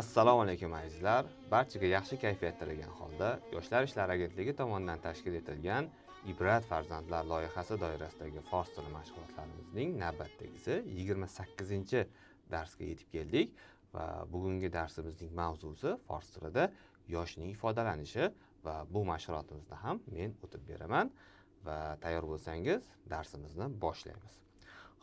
assalomu alaykum azizlar barchaga yaxshi kayfiyat tilagan holda yoshlar ishlari agentligi tomonidan tashkil etilgan ibrat farzandlar loyihasi doirasidagi fors tili mashg'ulotlarimizning navbatdagisi yigirma sakkizinchi darsga yetib keldik va bugungi darsimizning mavzusi fors tilida yoshning ifodalanishi va bu mashg'ulotimizni ham men o'tib beraman va tayyor bo'lsangiz darsimizni boshlaymiz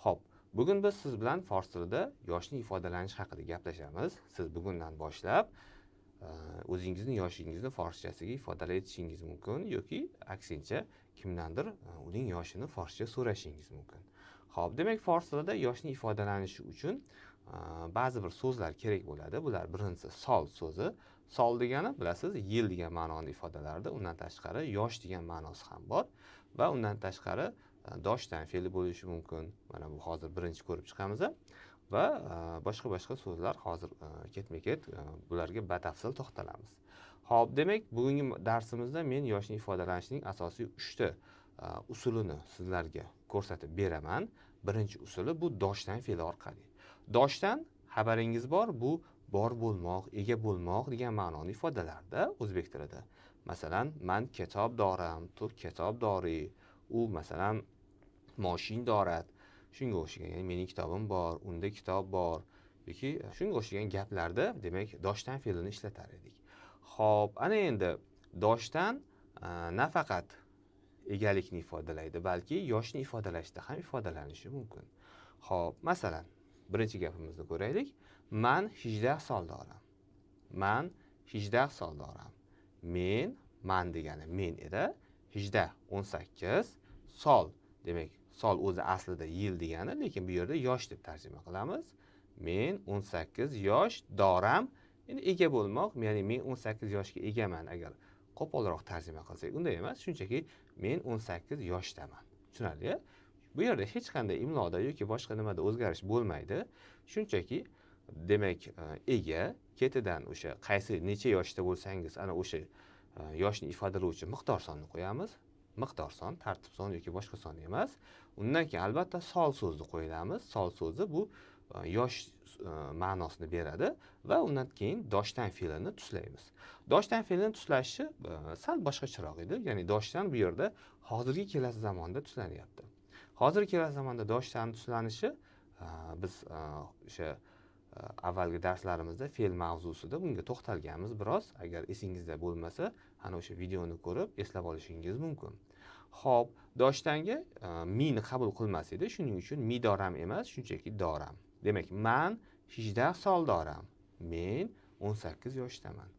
ho'p bugun biz siz bilan fors tilida yoshni ifodalanish haqida gaplashamiz siz bugundan boshlab e, o'zingizni yoshingizni forschasiga ifodalay etishingiz mumkin yoki aksincha kimdandir e, uning yoshini forscha so'rashingiz mumkin ho'p demak fors tilida yoshni ifodalanishi uchun e, ba'zi bir so'zlar kerak bo'ladi bular birinchisi sol so'zi sol degani bilasiz yil degan ma'noni ifodalardi undan tashqari yosh degan ma'nosi ham bor va undan tashqari doshdan fe'li bo'lishi mumkin mana bu hozir birinchi ko'rib chiqamiz va e, boshqa boshqa so'zlar hozir e, ketma ket e, bularga batafsil to'xtalamiz ho'p demak bugungi darsimizda men yoshni ifodalanishning asosiy uchta usulini sizlarga ko'rsatib beraman birinchi usuli bu doshdan fe'li orqali doshdan xabaringiz bor bu bor bo'lmoq ega bo'lmoq degan ma'noni ifodalarda o'zbek tilida masalan man kitob doram tu kitob dori u masalan moshin dorad shunga o'xshagan ya'ni mening kitobim bor unda kitob bor yoki shunga o'xshagan gaplarda demak doshdan fe'lini ishlatar edik ho'p ana endi doshdan nafaqat egalikni ifodalaydi balki yoshni ifodalashda ham ifodalanishi mumkin ho'p masalan birinchi gapimizni ko'raylik man hijdah soldoram man hijdah soldoram men man degani men edi hijdah o'n sakkiz sol demak sol o'zi aslida yil degani lekin bu yerda yosh deb tarjima qilamiz men 18 yosh doram endi ega bo'lmoq ya'ni men 18 yoshga egaman agar qo'polroq tarjima qilsak unday emas shunchaki men 18 yoshdaman tushunarli bu yerda hech qanday imloda yoki boshqa nimada o'zgarish bo'lmaydi shunchaki demak e, ega ketidan o'sha qaysi necha yoshda bo'lsangiz ana o'sha e, yoshni ifodalovchi miqdor sonni qo'yamiz miqdor son tartib son yoki boshqa son emas undan keyin albatta sol so'zni qo'yilamiz sol so'zi bu e, yosh e, ma'nosini beradi va undan keyin doshdan fe'lini tuslaymiz doshdan fe'lini tuslashi e, sal boshqacharoq edi ya'ni doshdan bu yerda hozirgi kelasi zamonda tuslanyapti hozirgi kelasi zamonda doshdan tuslanishi biz o'sha Э, avvalgi darslarimizda fe'l mavzusida bunga to'xtalganmiz biroz agar esingizda bo'lmasa ana o'sha videoni ko'rib eslab olishingiz mumkin ho'p doshtanga e, min qabul qilmas edi shuning uchun midoram emas shunchaki doram demak man shijdah soldoram men o'n sakkiz yoshdaman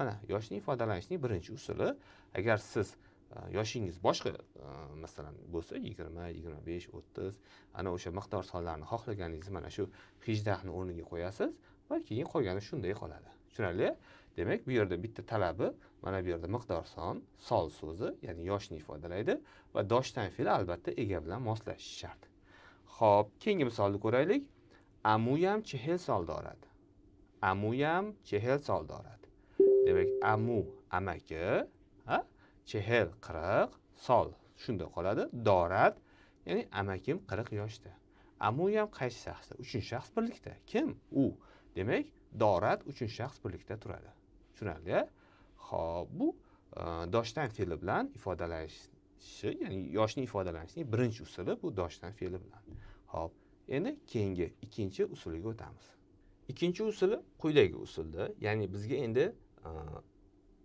mana yoshni ifodalanishning birinchi usuli agar siz Э, yoshingiz boshqa э, masalan bo'lsa yigirma yigirma besh o'ttiz ana o'sha miqdor sonlarini xohlaganingiz mana shu hijdahni o'rniga qo'yasiz va keyin qolgani shunday qoladi tushunarli demak bu yerda bitta talabi mana bu yerda miqdor son sol so'zi ya'ni yoshni ifodalaydi va doshdan fe'li albatta ega bilan moslashishi shart ho'p keyingi misolni ko'raylik amuyam chehel soldorad amuyam chehel soldorad demak amu amaki chehel qirq sol shunda qoladi dorat ya'ni amakim qirq yoshda ham qaysi shaxsda uchinchi shaxs birlikda kim u demak dorat uchinchi shaxs birlikda turadi tushunarli ho'p bu e, doshdan fe'li bilan ifodalanishi ya'ni yoshni ifodalanishning birinchi usuli bu doshdan fe'li bilan ho'p endi keyingi ikkinchi usuliga o'tamiz ikkinchi usuli quyidagi usulda ya'ni bizga endi e,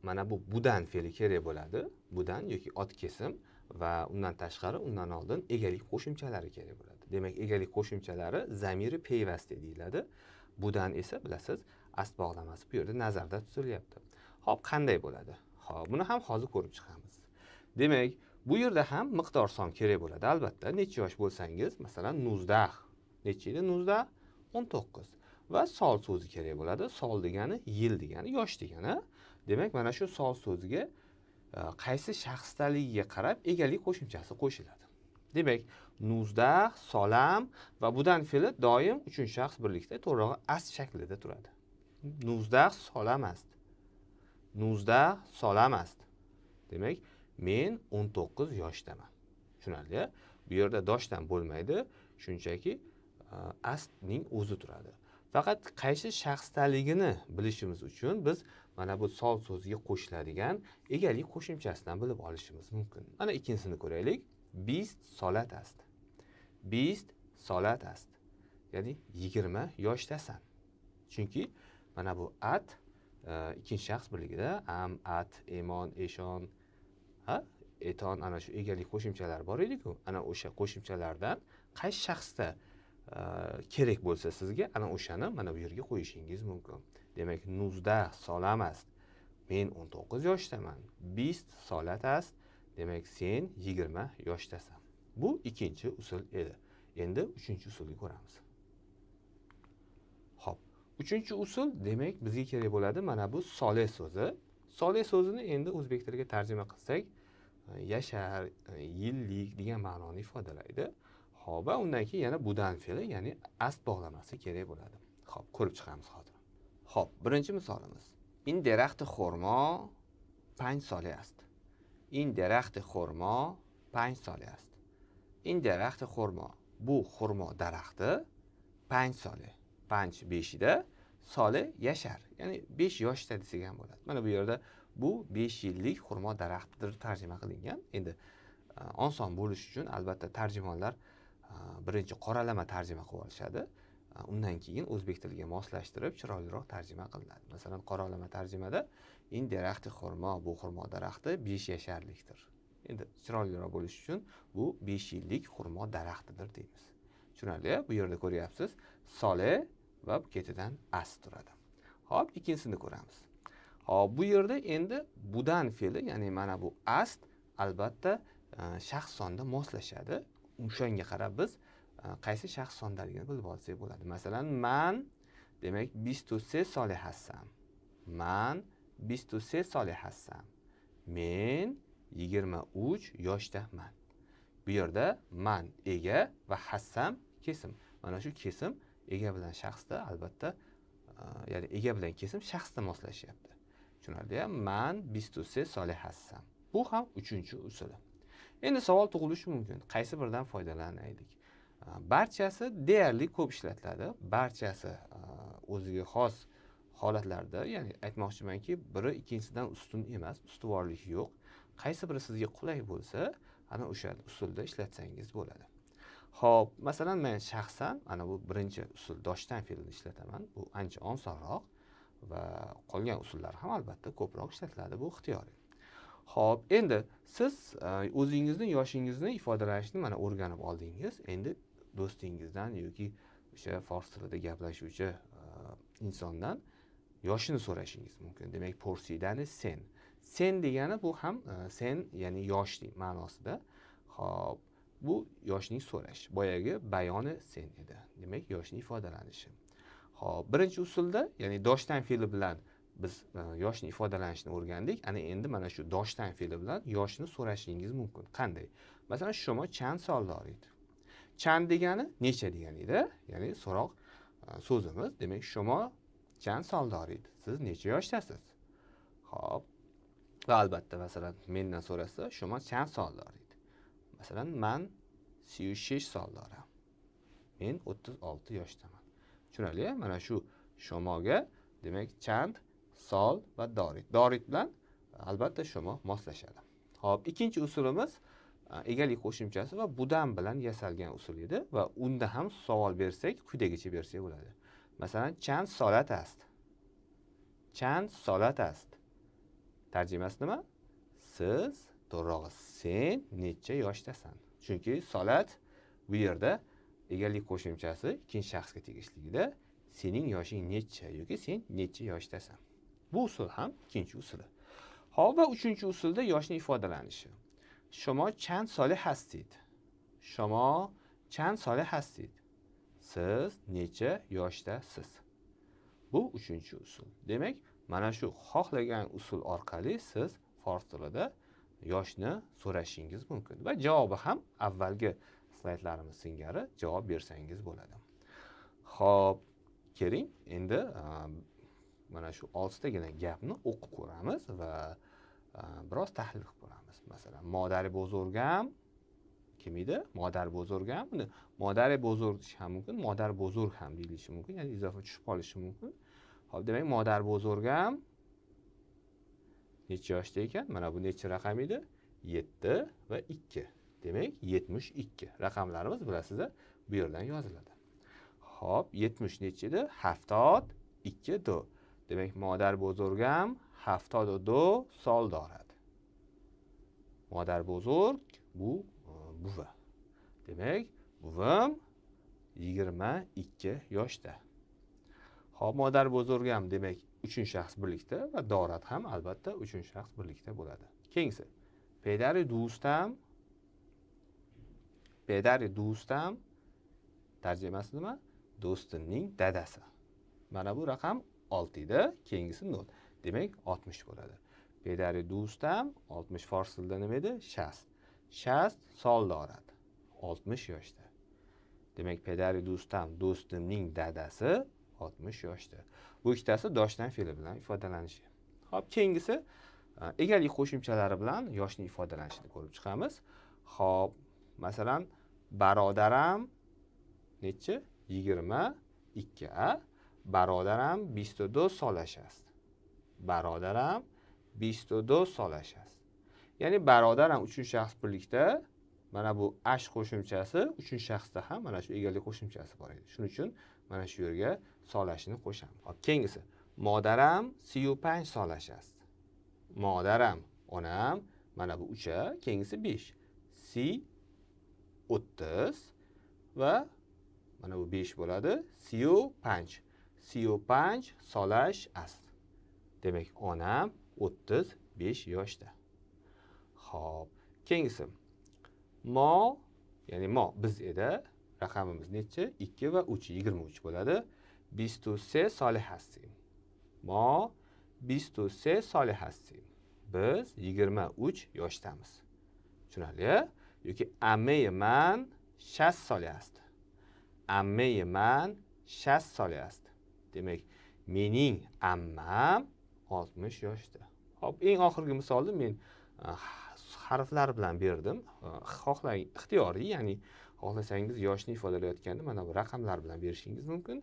mana bu budan fe'li kerak bo'ladi budan yoki ot kesim va undan tashqari undan oldin egalik qo'shimchalari kerak bo'ladi demak egalik qo'shimchalari zamiri peyvasti deyiladi budan esa bilasiz ast bog'lamasi bu yerda nazarda tutilyapti hop qanday bo'ladi hop buni ham hozir ko'rib chiqamiz demak bu yerda ham miqdor son kerak bo'ladi albatta necha yosh bo'lsangiz masalan nuzdah necha edi nuzdah o'n to'qqiz va sol so'zi kerak bo'ladi sol degani yil degani yosh degani demak mana shu sol so'ziga e, qaysi shaxsdaligiga qarab egalik qo'shimchasi qo'shiladi demak nuzdah solam va budan fe'li doim uchinchi shaxs birlikda to'g'rirog'i ast shaklida turadi nuzdah solamast nuzdah solamast demak men o'n to'qqiz yoshdaman tushunarli bu yerda doshdan bo'lmaydi shunchaki e, astning o'zi turadi faqat qaysi shaxsdaligini bilishimiz uchun biz mana bu sol so'ziga qo'shiladigan egalik qo'shimchasidan bilib olishimiz mumkin mana ikkinchisini ko'raylik bist solat ast bist solat ast ya'ni yigirma yoshdasan chunki mana bu at e, ikkinchi shaxs birligida am at emon eshon ha eton ana shu egalik qo'shimchalari bor ediku ana o'sha qo'shimchalardan qaysi shaxsda Э, kerak bo'lsa sizga ana o'shani mana bu yerga qo'yishingiz mumkin demak nuzda solamas men o'n to'qqiz yoshdaman bist solat demak sen yigirma yoshdasan bu ikkinchi usul edi endi uchinchi usulni ko'ramiz ho'p uchinchi usul demak bizga kerak bo'ladi mana bu sole so'zi sole so'zini endi o'zbek tiliga tarjima qilsak yashar yillik degan ma'noni ifodalaydi va undan yana budan fe'li ya'ni ast bog'lamasi kerak bo'ladi ho'p ko'rib chiqamiz hozir ho'p birinchi misolimiz in daraxti xurmo panj sole ast in daraxti xurmo panj sole ast in daraxti xurmo bu xurmo daraxti panj sole panj beshida soli yashar ya'ni besh yoshda desak ham bo'ladi mana bu yerda bu besh yillik xurmo daraxtidir tarjima qilingan endi oson bo'lishi uchun albatta tarjimonlar Э, birinchi qoralama tarjima qilib olishadi э, undan keyin o'zbek tiliga moslashtirib chiroyliroq tarjima qilinadi masalan qoralama tarjimada in daraxti xurmo bu xurmo daraxti besh yasharlikdir endi chiroyliroq bo'lishi uchun bu besh yillik xurmo daraxtidir deymiz tushunarli bu yerda ko'ryapsiz sole va ketidan as turadi hop ikkinchisini ko'ramiz hop bu yerda endi budan fe'li ya'ni mana bu ast albatta e, shaxs sonda moslashadi o'shanga qarab biz e, qaysi shaxs sondaligini bilib olsak bo'ladi masalan man demak bistu se solih man bistu se solih men yigirma uch yoshdaman bu yerda man ega va hassam kesim mana shu kesim ega bilan shaxsda albatta e, ya'ni ega bilan kesim shaxsda moslashyapti tushunarlia man bistu se solih bu ham uchinchi usul endi savol tug'ilishi mumkin qaysi biridan foydalanaylik barchasi deyarli ko'p ishlatiladi barchasi o'ziga xos holatlarda ya'ni aytmoqchimanki biri ikkinchisidan ustun emas ustuvorlik yo'q qaysi biri sizga qulay bo'lsa ana o'sha usulda ishlatsangiz bo'ladi ho'p masalan men shaxsan ana bu birinchi usul doshdan fe'lini ishlataman bu ancha osonroq va qolgan usullar ham albatta ko'proq ishlatiladi bu ixtiyoriy ho'p endi siz e, o'zingizni yoshingizni ifodalashni mana o'rganib oldingiz endi do'stingizdan yoki o'sha fors tilida gaplashuvchi e, insondan yoshini so'rashingiz mumkin demak porsidani sen sen degani bu ham e, sen ya'ni yosh ma'nosida ho'p bu yoshning so'rash boyagi bayoni sen edi demak yoshni ifodalanishi ho'p birinchi usulda ya'ni doshdan fe'li bilan biz e, yoshni ifodalanishni o'rgandik ana endi mana shu doshdan fe'li bilan yoshni so'rashingiz mumkin qanday masalan shomo chan solloriydi chan degani necha degani edi ya'ni so'roq e, so'zimiz demak shumo chan soldoriydi siz necha yoshdasiz ho'p va albatta masalan mendan so'rasa shumo chan soldoriydi masalan man siyu shesh soldoram men o'ttiz olti yoshdaman tushunarli mana shu shomoga demak chand sol va dorit dorit bilan e, albatta shumo moslashadi ho'p ikkinchi usulimiz e, egalik qo'shimchasi va budan bilan yasalgan usul edi va unda ham savol bersak quyidagicha bersak bo'ladi masalan chand solat ast chand solat ast tarjimasi nima siz to'g'rirog'i sen necha yoshdasan chunki solat bu yerda egalik qo'shimchasi ikkinchi shaxsga tegishligida sening yoshing necha yoki sen necha yoshdasan Bu usul ham ikkinchi usuli. Hop va uchinchi usulda yoshni ifodalanishi. Shoma chand soli hastid. Shoma chand soli hastid. Siz necha yoshdasiz? Bu uchinchi usul. Demak, mana shu xohlagan usul orqali siz fors tilida yoshni so'rashingiz mumkin va javobi ham avvalgi slaydlarimiz singari javob bersangiz bo'ladi. Xo'p, keling, endi mana shu oltitagina gapni o'qib ko'ramiz va e, biroz tahlil qilib ko'ramiz masalan modari bozorgam kim edi modar bozorgam buni modari bozor deyish ham mumkin modar bozor ham deyilishi mumkin ya'ni izofa tushib qolishi mumkin ho'p demak modar bozorgam nechi yoshda ekan mana bu necha raqam edi yetti va ikki demak yetmish ikki raqamlarimiz bilasizlar bu yerdan yoziladi ho'p yetmish nechi edi haftod ikki do دمک مادر بزرگم هفتاد و دو سال دارد مادر بزرگ بوه دمک بوه یکیرمه ایکیه یاشته ها خب، مادر بزرگم دمک اوچین شخص بلیگته و دارد هم البته 3 شخص بلیگته برده که پدر دوستم پدر دوستم ترجیه مسلمه دوستنین دده سه منابو رقم 6 oltida keyingisi 0. demak 60 bo'ladi pedari dust 60 oltmish fors tilida nima edi shast shast solda oradi 60 yoshda demak pedari dustam do'stimning dadasi 60 yoshda bu ikkitasi doshdan fe'li bilan ifodalanishi Xo'p, keyingisi e, egalik qo'shimchalari bilan yoshni ifodalanishini ko'rib chiqamiz Xo'p, masalan barodaram nechi 22 a برادرم 22 سالش است برادرم 22 سالش است یعنی برادرم اون شخص بلیکته من بو اش خوشم چسته اون شخص هم من اش ایگلی خوشم چسته باره خب، چون من اش سالش سالشنی خوشم کینگسه مادرم 35 سالش است مادرم اونم من بو اوچه کینگسه بیش سی اتس و من بو بیش بولاده سی و پنج siyu panch solash ast demak onam 35 yoshda Xo'p, keyingisi mo ya'ni mo biz edi raqamimiz nechi 2 va 3 23 uch bo'ladi 23 se solihasi mo 23 se solihasi biz 23 uch yoshdamiz tushunarli yoki ammeman shast solyast ammeman 60 solyast demak mening ammam oltmish yoshda hop eng oxirgi misolni men harflar bilan berdim xohlang ixtiyoriy ya'ni xohlasangiz yoshni ifodalayotganda mana bu raqamlar bilan berishingiz mumkin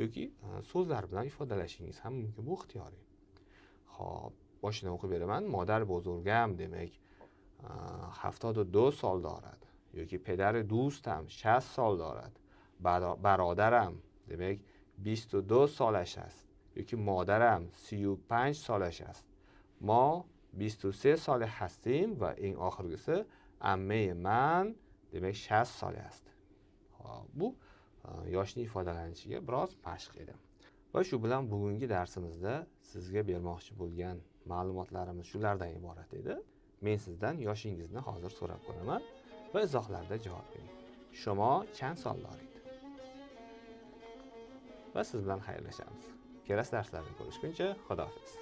yoki so'zlar bilan ifodalashingiz ham mumkin bu ixtiyoriy hop boshidan o'qib beraman modar bozorgam demak haftodu do sol doradi yoki pedari dustam shast sol doradi barodaram demak 22 سالش است یکی مادرم 35 سالش است ما 23 ساله هستیم و این آخر قصه امه من دمه 60 ساله است بو یاشنی ایفاده لنچیگه براز مشق ایدم و شو بلن بگونگی درسمزده سیزگه برماخشی بولگن معلومات لرمز شو لردن عبارت ایده من سیزدن یاش انگیزنه حاضر سورب کنم و ازاخ لرده جواب بینیم شما چند سال دارید؟ va siz bilan xayrlashamiz kelasi darslarda ko'rishguncha xudo hofiz